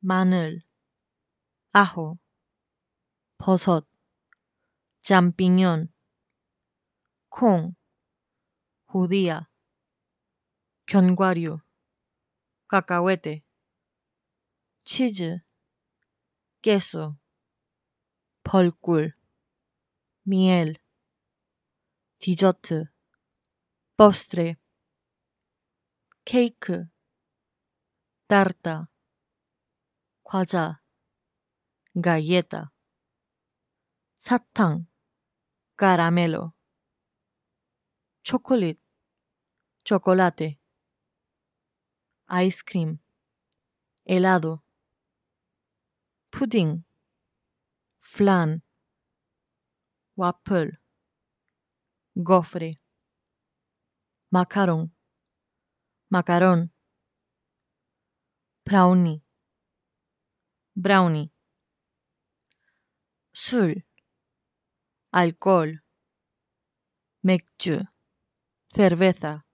마늘, 아호, 버섯, 짬빙연 콩, 호디아 견과류, 카카오에테, 치즈, 깨소, 벌꿀, 미엘, 디저트, 버스트레, 케이크, 따르타 galleta, caramelo, chocolate, chocolate, ice cream, helado, pudding, flan, waffle, gofre, macarón, macarón, brownie, brownie, sul, alcohol, Mechu. cerveza,